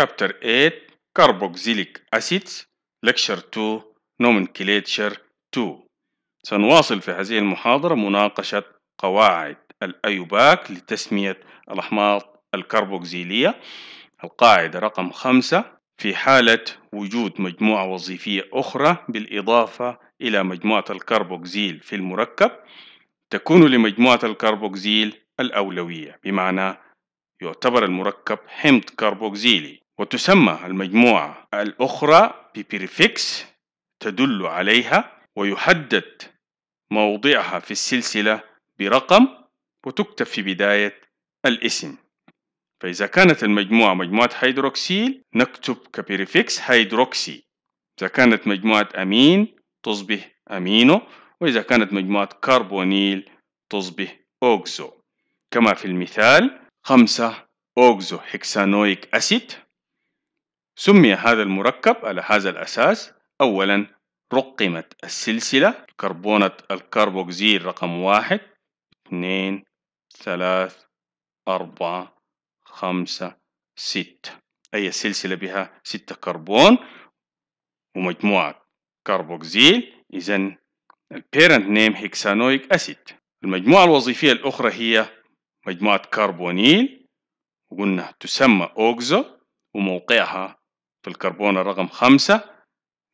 Chapter 8 Carboxylic Acids Lecture 2 Nomenclature 2 سنواصل في هذه المحاضرة مناقشة قواعد الأيوباك لتسمية الأحماض الكربوكسيلية القاعدة رقم 5 في حالة وجود مجموعة وظيفية أخرى بالإضافة إلى مجموعة الكربوكسيل في المركب تكون لمجموعة الكربوكسيل الأولوية بمعنى يعتبر المركب حمض كربوكسيلي وتسمى المجموعة الأخرى ببريفكس تدل عليها ويحدد موضعها في السلسلة برقم وتكتب في بداية الاسم فإذا كانت المجموعة مجموعة هيدروكسيل نكتب كبريفكس هيدروكسي إذا كانت مجموعة أمين تصبح أمينو وإذا كانت مجموعة كربونيل تصبح أوكسو كما في المثال خمسة أوكسو هيكسانويك أسيد سمي هذا المركب على هذا الأساس أولا رقمت السلسلة كربونة الكربوكسيل رقم واحد اثنين ثلاث أربعة خمسة ستة أي سلسلة بها ستة كربون ومجموعة كربوكسيل إذا البيرنت نيم هيكسانويك أسيد المجموعة الوظيفية الأخرى هي مجموعة كربونيل وقلنا تسمى أوكزو وموقعها في الكربون الرقم خمسة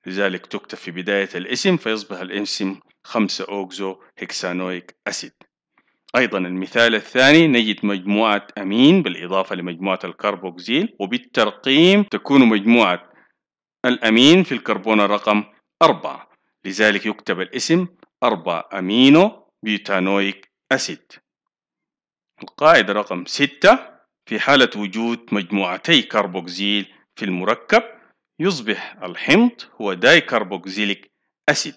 لذلك تكتب في بداية الاسم فيصبح الاسم خمسة أوكزو هكسانويك أسيد أيضا المثال الثاني نجد مجموعة أمين بالإضافة لمجموعة الكربوكسيل وبالترقيم تكون مجموعة الأمين في الكربون الرقم أربعة لذلك يكتب الاسم أربعة أمينو بيوتانويك أسيد القاعدة رقم ستة في حالة وجود مجموعتي كربوكسيل في المركب يصبح الحمض هو دايكربوكزيليك أسيد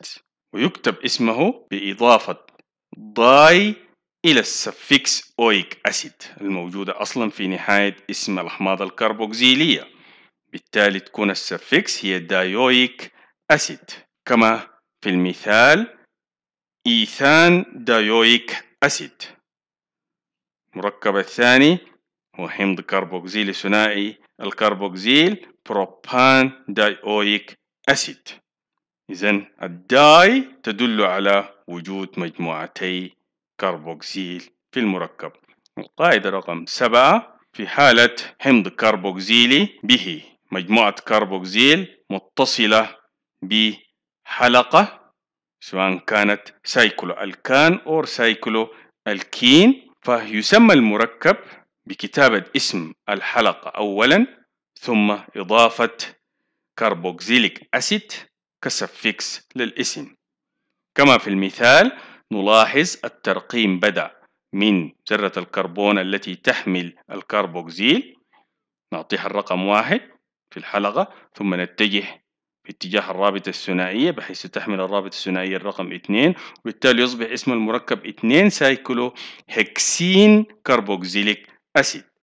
ويكتب اسمه بإضافة داي إلى السفكس أويك أسيد الموجودة أصلا في نهاية اسم الأحماض الكربوكسيلية بالتالي تكون السفكس هي دايويك أسيد كما في المثال إيثان دايويك أسيد المركب الثاني هو حمض كربوكسيل ثنائي الكربوكسيل بروبان دايويك أسيد إذا الداي تدل على وجود مجموعتي كربوكسيل في المركب القاعدة رقم سبعة في حالة حمض كربوكسيلي به مجموعة كربوكسيل متصلة بحلقة سواء كانت سايكلو الكان أو سايكلو الكين فيسمى المركب بكتابة اسم الحلقة أولا ثم إضافة كربوكسيليك أسيد كسفكس للاسم كما في المثال نلاحظ الترقيم بدأ من ذرة الكربون التي تحمل الكربوكسيل نعطيها الرقم واحد في الحلقة ثم نتجه باتجاه الرابطة الثنائية بحيث تحمل الرابطة الثنائية الرقم اثنين وبالتالي يصبح اسم المركب اثنين سايكلو هكسين كربوكسيليك assis ah,